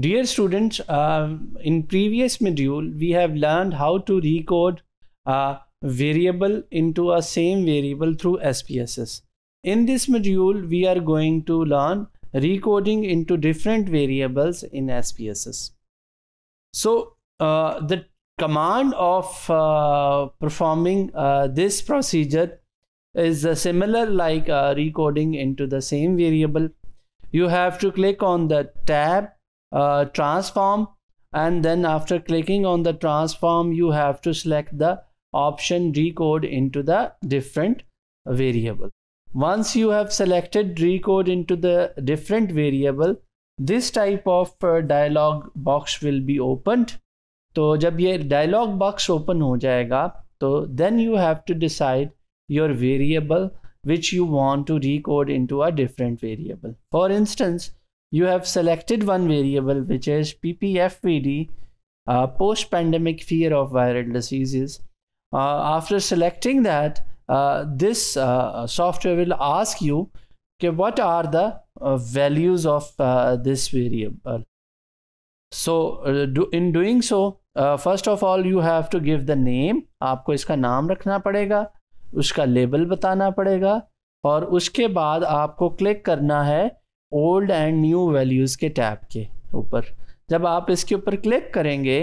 Dear students, uh, in previous module, we have learned how to recode a variable into a same variable through SPSS. In this module, we are going to learn recoding into different variables in SPSS. So uh, the command of uh, performing uh, this procedure is similar like uh, recoding into the same variable. You have to click on the tab uh, transform and then after clicking on the transform you have to select the option recode into the different variable once you have selected recode into the different variable this type of uh, dialog box will be opened तो जब dialog box open, open हो जाएगा तो then you have to decide your variable which you want to recode into a different variable. For instance. you have selected one variable which is ppfvd uh, post pandemic fear of viral diseases uh, after selecting that uh, this uh, software will ask you okay, what are the uh, values of uh, this variable so uh, do, in doing so uh, first of all, you have to give the name. आपको इसका नाम रखना पड़ेगा उसका label बताना पड़ेगा और उसके बाद आपको क्लिक करना है ओल्ड एंड न्यू वैल्यूज़ के टैब के ऊपर जब आप इसके ऊपर क्लिक करेंगे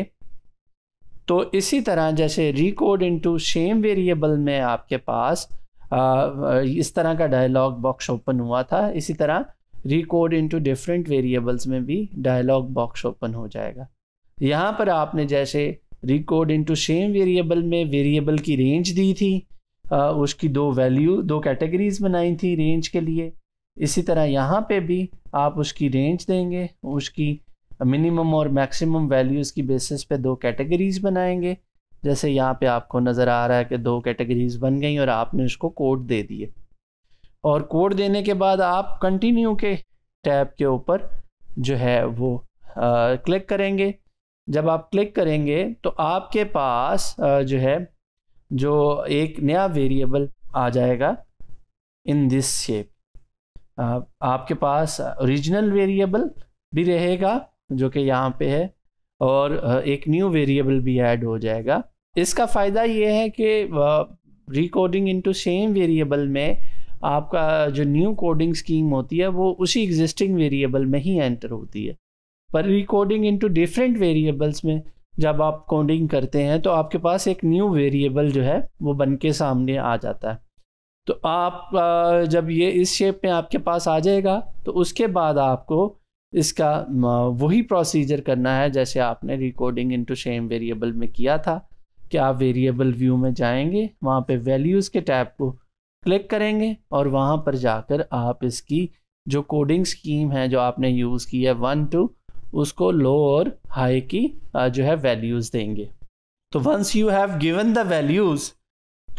तो इसी तरह जैसे रिकोड इनटू सेम वेरिएबल में आपके पास आ, इस तरह का डायलॉग बॉक्स ओपन हुआ था इसी तरह रिकोड इनटू डिफरेंट वेरिएबल्स में भी डायलॉग बॉक्स ओपन हो जाएगा यहाँ पर आपने जैसे रिकोड इनटू सेम वेरिएबल में वेरिएबल की रेंज दी थी आ, उसकी दो वैल्यू दो कैटेगरीज बनाई थी रेंज के लिए इसी तरह यहाँ पे भी आप उसकी रेंज देंगे उसकी मिनिमम और मैक्सिमम वैल्यूज़ की बेसिस पे दो कैटेगरीज़ बनाएंगे जैसे यहाँ पे आपको नज़र आ रहा है कि दो कैटेगरीज़ बन गई और आपने उसको कोड दे दिए और कोड देने के बाद आप कंटिन्यू के टैब के ऊपर जो है वो आ, क्लिक करेंगे जब आप क्लिक करेंगे तो आपके पास आ, जो है जो एक नया वेरिएबल आ जाएगा इन दिस शेप आपके पास ओरिजिनल वेरिएबल भी रहेगा जो कि यहाँ पे है और एक न्यू वेरिएबल भी ऐड हो जाएगा इसका फ़ायदा ये है कि रिकोडिंग इनटू सेम वेरिएबल में आपका जो न्यू कोडिंग स्कीम होती है वो उसी एग्जिस्टिंग वेरिएबल में ही एंटर होती है पर रिकोडिंग इनटू डिफरेंट वेरिएबल्स में जब आप कोडिंग करते हैं तो आपके पास एक न्यू वेरिएबल जो है वो बन के सामने आ जाता है तो आप जब ये इस शेप में आपके पास आ जाएगा तो उसके बाद आपको इसका वही प्रोसीजर करना है जैसे आपने रिकॉर्डिंग इनटू शेम वेरिएबल में किया था कि आप वेरिएबल व्यू में जाएंगे वहाँ पे वैल्यूज़ के टैब को क्लिक करेंगे और वहाँ पर जाकर आप इसकी जो कोडिंग स्कीम है जो आपने यूज़ की है वन टू उसको लो और हाई की जो है वैल्यूज़ देंगे तो once you have given the values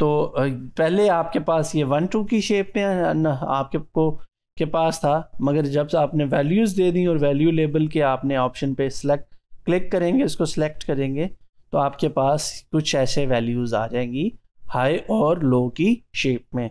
तो पहले आपके पास ये वन टू की शेप में आपके को के पास था मगर जब से आपने वैल्यूज़ दे दी और वैल्यू लेबल के आपने ऑप्शन पे सिलेक्ट क्लिक करेंगे इसको सिलेक्ट करेंगे तो आपके पास कुछ ऐसे वैल्यूज़ आ जाएंगी हाई और लो की शेप में